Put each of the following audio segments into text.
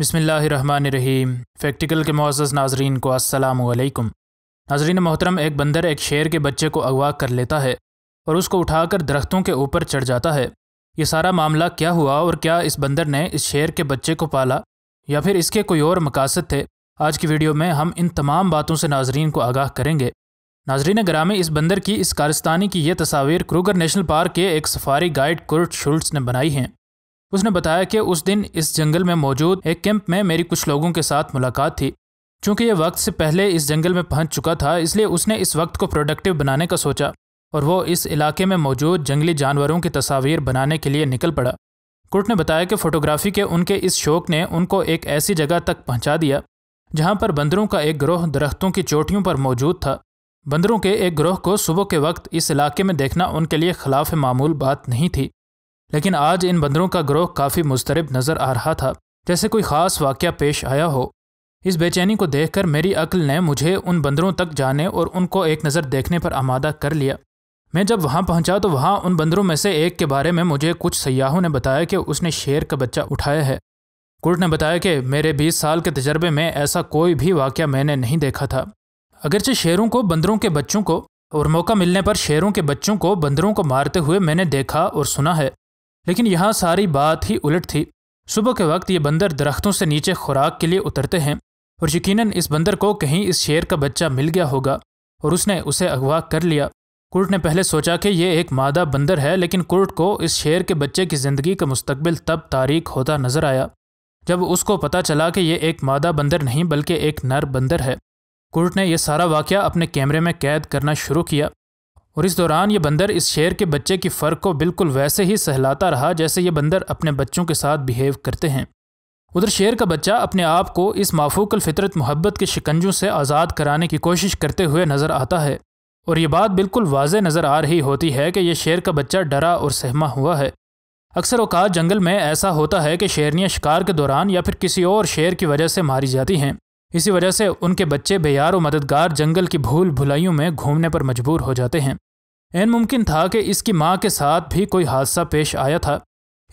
बिसमीम फैक्टिकल के मोज़ नाजरीन को असलकम नाजरीन मोहतरम एक बंदर एक शेर के बच्चे को अगवा कर लेता है और उसको उठाकर दरख्तों के ऊपर चढ़ जाता है ये सारा मामला क्या हुआ और क्या इस बंदर ने इस शेर के बच्चे को पाला या फिर इसके कोई और मकासद थे आज की वीडियो में हम इन तमाम बातों से नाजरीन को आगाह करेंगे नाजरीन ग्रामी इस बंदर की इस कारस्तानी की ये तस्वीर क्रूगर नेशनल पार्क के एक सफारी गाइड कुर्ट शुल्ट्स ने बनाई हैं उसने बताया कि उस दिन इस जंगल में मौजूद एक कैंप में मेरी कुछ लोगों के साथ मुलाकात थी चूंकि यह वक्त से पहले इस जंगल में पहुंच चुका था इसलिए उसने इस वक्त को प्रोडक्टिव बनाने का सोचा और वो इस इलाके में मौजूद जंगली जानवरों की तस्वीर बनाने के लिए निकल पड़ा कुर्ट ने बताया कि फोटोग्राफी के उनके इस शौक ने उनको एक ऐसी जगह तक पहुंचा दिया जहां पर बंदरों का एक ग्रोह दरख्तों की चोटियों पर मौजूद था बंदरों के एक ग्रोह को सुबह के वक्त इस इलाके में देखना उनके लिए खिलाफ मामूल बात नहीं थी लेकिन आज इन बंदरों का ग्रोह काफ़ी मुस्तरब नज़र आ रहा था जैसे कोई ख़ास वाक़ पेश आया हो इस बेचैनी को देखकर मेरी अक्ल ने मुझे उन बंदरों तक जाने और उनको एक नज़र देखने पर आमादा कर लिया मैं जब वहाँ पहुँचा तो वहाँ उन बंदरों में से एक के बारे में मुझे कुछ सयाहों ने बताया कि उसने शेर का बच्चा उठाया है कुर्ट ने बताया कि मेरे 20 साल के तजर्बे में ऐसा कोई भी वाक़ मैंने नहीं देखा था अगरचे शेरों को बंदरों के बच्चों को और मौका मिलने पर शेरों के बच्चों को बंदरों को मारते हुए मैंने देखा और सुना है लेकिन यहाँ सारी बात ही उलट थी सुबह के वक्त ये बंदर दरख्तों से नीचे खुराक के लिए उतरते हैं और यकीनन इस बंदर को कहीं इस शेर का बच्चा मिल गया होगा और उसने उसे अगवा कर लिया कुर्ट ने पहले सोचा कि यह एक मादा बंदर है लेकिन कुर्ट को इस शेर के बच्चे की ज़िंदगी का मुस्तबिल तब तारीख होता नजर आया जब उसको पता चला कि यह एक मादा बंदर नहीं बल्कि एक नर बंदर है कुर्ट ने यह सारा वाक़ अपने कैमरे में कैद करना शुरू किया और इस दौरान ये बंदर इस शेर के बच्चे की फ़र्क को बिल्कुल वैसे ही सहलाता रहा जैसे ये बंदर अपने बच्चों के साथ बिहेव करते हैं उधर शेर का बच्चा अपने आप को इस माफूक फितरत मोहब्बत के शिकंजों से आज़ाद कराने की कोशिश करते हुए नज़र आता है और ये बात बिल्कुल वाज नज़र आ रही होती है कि यह शेर का बच्चा डरा और सहमा हुआ है अक्सर अवकात जंगल में ऐसा होता है कि शेरनियाँ शिकार के दौरान या फिर किसी और शेर की वजह से मारी जाती हैं इसी वजह से उनके बच्चे बेयार और मददगार जंगल की भूल भुलाइयों में घूमने पर मजबूर हो जाते हैं एन मुमकिन था कि इसकी माँ के साथ भी कोई हादसा पेश आया था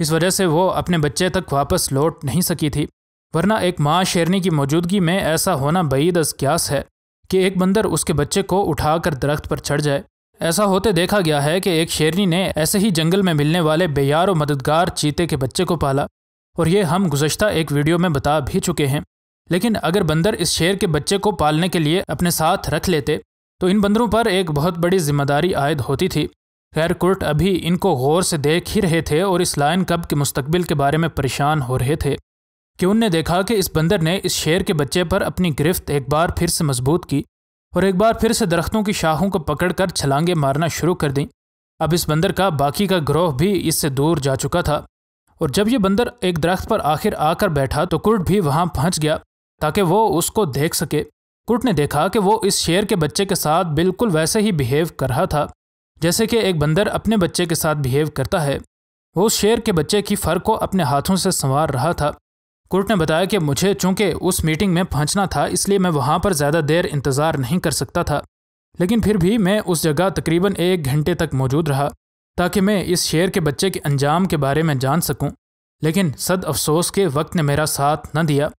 इस वजह से वो अपने बच्चे तक वापस लौट नहीं सकी थी वरना एक माँ शेरनी की मौजूदगी में ऐसा होना बईद अज्ञास है कि एक बंदर उसके बच्चे को उठाकर दरख्त पर चढ़ जाए ऐसा होते देखा गया है कि एक शेरनी ने ऐसे ही जंगल में मिलने वाले बेयार और मददगार चीते के बच्चे को पाला और ये हम गुजशत एक वीडियो में बता भी चुके हैं लेकिन अगर बंदर इस शेर के बच्चे को पालने के लिए अपने साथ रख लेते तो इन बंदरों पर एक बहुत बड़ी जिम्मेदारी आयद होती थी खैर कुर्ट अभी इनको गौर से देख ही रहे थे और इस लायन कब के मुस्तबिल के बारे में परेशान हो रहे थे कि उनने देखा कि इस बंदर ने इस शेर के बच्चे पर अपनी गिरफ्त एक बार फिर से मजबूत की और एक बार फिर से दरख्तों की शाहों को पकड़कर छलांगे मारना शुरू कर दी अब इस बंदर का बाकी का ग्रोह भी इससे दूर जा चुका था और जब ये बंदर एक दरख्त पर आखिर आकर बैठा तो कुर्ट भी वहाँ पहुँच गया ताकि वो उसको देख सके कुट ने देखा कि वो इस शेर के बच्चे के साथ बिल्कुल वैसे ही बिहेव कर रहा था जैसे कि एक बंदर अपने बच्चे के साथ बिहेव करता है वो उस शेर के बच्चे की फर को अपने हाथों से संवार रहा था कुर्ट ने बताया कि मुझे चूंकि उस मीटिंग में पहुंचना था इसलिए मैं वहां पर ज़्यादा देर इंतज़ार नहीं कर सकता था लेकिन फिर भी मैं उस जगह तकरीबन एक घंटे तक मौजूद रहा ताकि मैं इस शेर के बच्चे के अंजाम के बारे में जान सकूं लेकिन सद अफसोस के वक्त ने मेरा साथ न दिया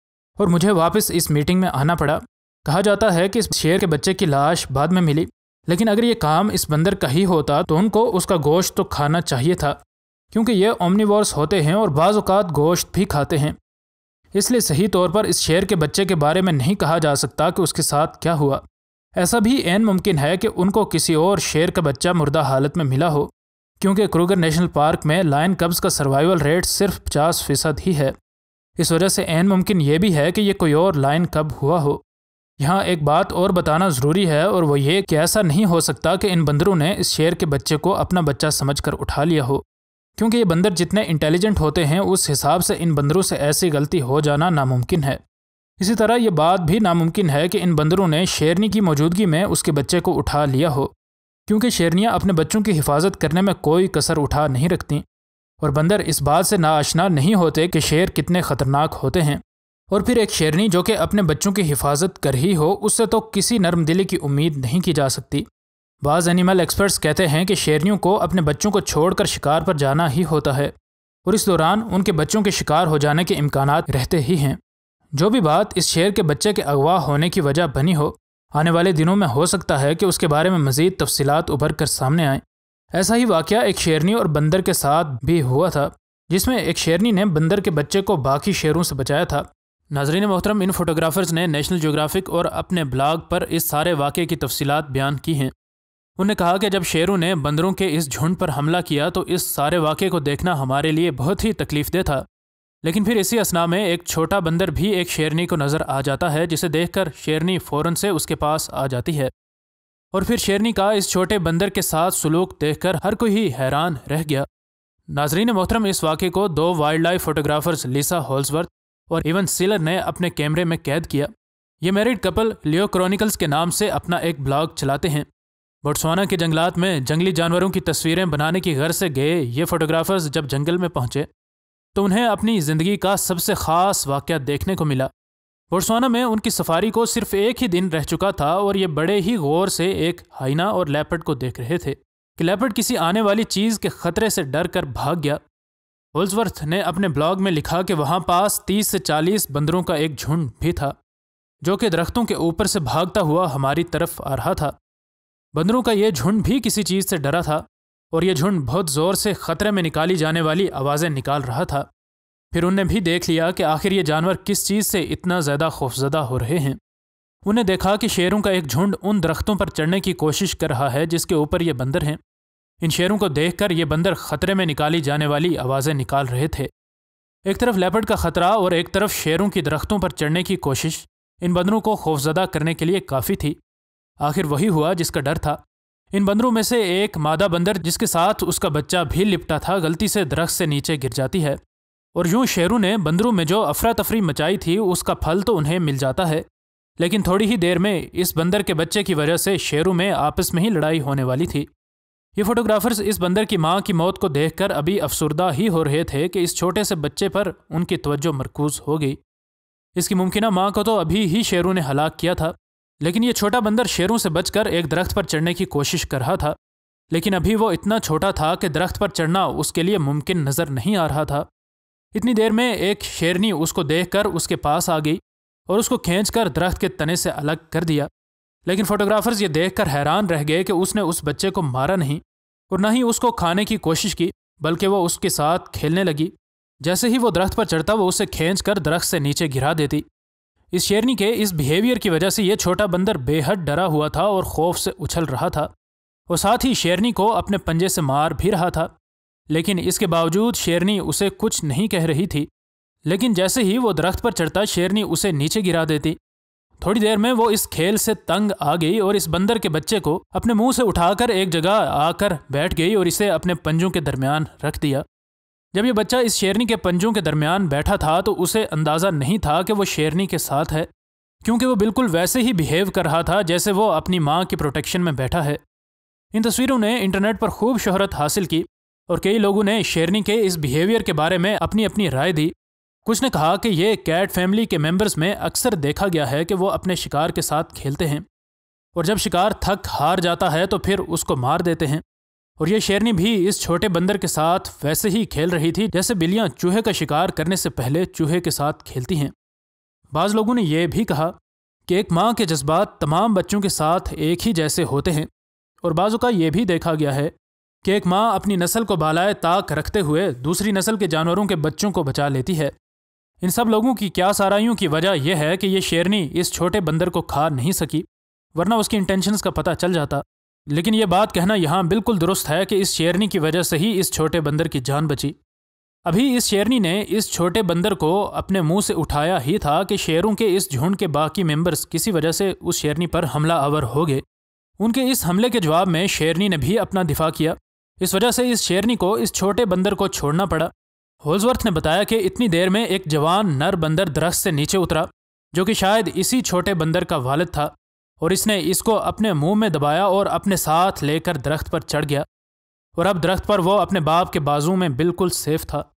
और मुझे वापस इस मीटिंग में आना पड़ा कहा जाता है कि इस शेर के बच्चे की लाश बाद में मिली लेकिन अगर ये काम इस बंदर का ही होता तो उनको उसका गोश्त तो खाना चाहिए था क्योंकि ये ओमनीवर्स होते हैं और बाज़ात गोश्त भी खाते हैं इसलिए सही तौर पर इस शेर के बच्चे के बारे में नहीं कहा जा सकता कि उसके साथ क्या हुआ ऐसा भी एन मुमकिन है कि उनको किसी और शेर का बच्चा मुर्दा हालत में मिला हो क्योंकि क्रूगर नेशनल पार्क में लायन कब्ज़ का सर्वाइवल रेट सिर्फ पचास फीसद ही है इस वजह से एन मुमकिन यह भी है कि यह कोई और लायन कब हुआ हो यहाँ एक बात और बताना ज़रूरी है और वो ये कि ऐसा नहीं हो सकता कि इन बंदरों ने इस शेर के बच्चे को अपना बच्चा समझकर उठा लिया हो क्योंकि ये बंदर जितने इंटेलिजेंट होते हैं उस हिसाब से इन बंदरों से ऐसी गलती हो जाना नामुमकिन है इसी तरह ये बात भी नामुमकिन है कि इन बंदरों ने शेरनी की मौजूदगी में उसके बच्चे को उठा लिया हो क्योंकि शेरनियाँ अपने बच्चों की हिफाजत करने में कोई कसर उठा नहीं रखती और बंदर इस बात से नाआशना नहीं होते कि शेर कितने ख़तरनाक होते हैं और फिर एक शेरनी जो कि अपने बच्चों की हिफाजत कर ही हो उससे तो किसी नरम दिली की उम्मीद नहीं की जा सकती बाज़ एनिमल एक्सपर्ट्स कहते हैं कि शेरनियों को अपने बच्चों को छोड़कर शिकार पर जाना ही होता है और इस दौरान उनके बच्चों के शिकार हो जाने के इम्कान रहते ही हैं जो भी बात इस शेर के बच्चे के अगवा होने की वजह बनी हो आने वाले दिनों में हो सकता है कि उसके बारे में मजीद तफसी उभर कर सामने आएँ ऐसा ही वाक़ एक शेरनी और बंदर के साथ भी हुआ था जिसमें एक शेरनी ने बंदर के बच्चे को बाकी शेरों से बचाया था नाजरीन मोहतरम इन फोटोग्राफ़र्स ने नेशनल जोग्राफिक और अपने ब्लाग पर इस सारे वाक़े की तफसीत बयान की हैं उन्होंने कहा कि जब शेरों ने बंदरों के इस झुंड पर हमला किया तो इस सारे वाक़े को देखना हमारे लिए बहुत ही तकलीफदेह था लेकिन फिर इसी असना में एक छोटा बंदर भी एक शेरनी को नज़र आ जाता है जिसे देखकर शेरनी फ़ौरन से उसके पास आ जाती है और फिर शेरनी का इस छोटे बंदर के साथ सलूक देखकर हर कोई ही हैरान रह गया नाजरीन मोहतरम इस वाक़े को दो wildlife photographers Lisa Holsworth और इवन सिलर ने अपने कैमरे में कैद किया ये मैरिड कपल लियो क्रॉनिकल्स के नाम से अपना एक ब्लॉग चलाते हैं बोटसवाना के जंगलात में जंगली जानवरों की तस्वीरें बनाने की गर से गए ये फोटोग्राफर्स जब जंगल में पहुंचे तो उन्हें अपनी ज़िंदगी का सबसे ख़ास वाक़ देखने को मिला बोटसवाना में उनकी सफारी को सिर्फ एक ही दिन रह चुका था और ये बड़े ही गौर से एक हाइना और लैपट को देख रहे थे कि लैपट किसी आने वाली चीज़ के खतरे से डर कर भाग गया होल्सवर्थ ने अपने ब्लॉग में लिखा कि वहाँ पास 30 से 40 बंदरों का एक झुंड भी था जो कि दरख्तों के ऊपर से भागता हुआ हमारी तरफ आ रहा था बंदरों का यह झुंड भी किसी चीज़ से डरा था और यह झुंड बहुत ज़ोर से खतरे में निकाली जाने वाली आवाज़ें निकाल रहा था फिर उनने भी देख लिया कि आखिर ये जानवर किस चीज़ से इतना ज़्यादा खौफजदा हो रहे हैं उन्हें देखा कि शेरों का एक झुंड उन दरख्तों पर चढ़ने की कोशिश कर रहा है जिसके ऊपर ये बंदर हैं इन शेरों को देखकर ये बंदर खतरे में निकाली जाने वाली आवाज़ें निकाल रहे थे एक तरफ लेपर्ड का खतरा और एक तरफ शेरों की दरख्तों पर चढ़ने की कोशिश इन बंदरों को खौफजदा करने के लिए काफ़ी थी आखिर वही हुआ जिसका डर था इन बंदरों में से एक मादा बंदर जिसके साथ उसका बच्चा भी लिपटा था गलती से दरख्त से नीचे गिर जाती है और यूं शेरू ने बंदरों में जो अफरा तफरी मचाई थी उसका फल तो उन्हें मिल जाता है लेकिन थोड़ी ही देर में इस बंदर के बच्चे की वजह से शेरू में आपस में ही लड़ाई होने वाली थी ये फोटोग्राफर्स इस बंदर की माँ की मौत को देखकर अभी अफसरदा ही हो रहे थे कि इस छोटे से बच्चे पर उनकी तवज्जो मरकूज हो गई इसकी मुमकिन माँ को तो अभी ही शेरों ने हलाक किया था लेकिन ये छोटा बंदर शेरों से बचकर एक दरख्त पर चढ़ने की कोशिश कर रहा था लेकिन अभी वो इतना छोटा था कि दरख्त पर चढ़ना उसके लिए मुमकिन नज़र नहीं आ रहा था इतनी देर में एक शेरनी उसको देखकर उसके पास आ गई और उसको खींचकर दरख्त के तने से अलग कर दिया लेकिन फोटोग्राफर्स ये देखकर हैरान रह गए कि उसने उस बच्चे को मारा नहीं और न ही उसको खाने की कोशिश की बल्कि वह उसके साथ खेलने लगी जैसे ही वो दरख्त पर चढ़ता वो उसे खींच कर दरख्त से नीचे गिरा देती इस शेरनी के इस बिहेवियर की वजह से यह छोटा बंदर बेहद डरा हुआ था और खौफ से उछल रहा था और साथ ही शेरनी को अपने पंजे से मार भी रहा था लेकिन इसके बावजूद शेरनी उसे कुछ नहीं कह रही थी लेकिन जैसे ही वो दरख्त पर चढ़ता शेरनी उसे नीचे गिरा देती थोड़ी देर में वो इस खेल से तंग आ गई और इस बंदर के बच्चे को अपने मुंह से उठाकर एक जगह आकर बैठ गई और इसे अपने पंजों के दरमियान रख दिया जब ये बच्चा इस शेरनी के पंजों के दरमियान बैठा था तो उसे अंदाज़ा नहीं था कि वो शेरनी के साथ है क्योंकि वो बिल्कुल वैसे ही बिहेव कर रहा था जैसे वो अपनी माँ की प्रोटेक्शन में बैठा है इन तस्वीरों ने इंटरनेट पर खूब शोहरत हासिल की और कई लोगों ने शेरनी के इस बिहेवियर के बारे में अपनी अपनी राय दी कुछ ने कहा कि ये कैट फैमिली के मेंबर्स में अक्सर देखा गया है कि वो अपने शिकार के साथ खेलते हैं और जब शिकार थक हार जाता है तो फिर उसको मार देते हैं और ये शेरनी भी इस छोटे बंदर के साथ वैसे ही खेल रही थी जैसे बिलियाँ चूहे का शिकार करने से पहले चूहे के साथ खेलती हैं बाज़ लोगों ने यह भी कहा कि एक माँ के जज्बात तमाम बच्चों के साथ एक ही जैसे होते हैं और बाज़ों का यह भी देखा गया है कि एक माँ अपनी नस्ल को बालाए ताक रखते हुए दूसरी नस्ल के जानवरों के बच्चों को बचा लेती है इन सब लोगों की क्या साराइयों की वजह यह है कि ये शेरनी इस छोटे बंदर को खा नहीं सकी वरना उसकी इंटेंशंस का पता चल जाता लेकिन ये बात कहना यहाँ बिल्कुल दुरुस्त है कि इस शेरनी की वजह से ही इस छोटे बंदर की जान बची अभी इस शेरनी ने इस छोटे बंदर को अपने मुंह से उठाया ही था कि शेरों के इस झुंड के बाकी मेंबर्स किसी वजह से उस शेरनी पर हमला आवर हो गए उनके इस हमले के जवाब में शेरनी ने भी अपना दिफा किया इस वजह से इस शेरनी को इस छोटे बंदर को छोड़ना पड़ा होल्सवर्थ ने बताया कि इतनी देर में एक जवान नर बंदर दरख्त से नीचे उतरा जो कि शायद इसी छोटे बंदर का वालद था और इसने इसको अपने मुंह में दबाया और अपने साथ लेकर दरख्त पर चढ़ गया और अब दरख्त पर वो अपने बाप के बाजू में बिल्कुल सेफ था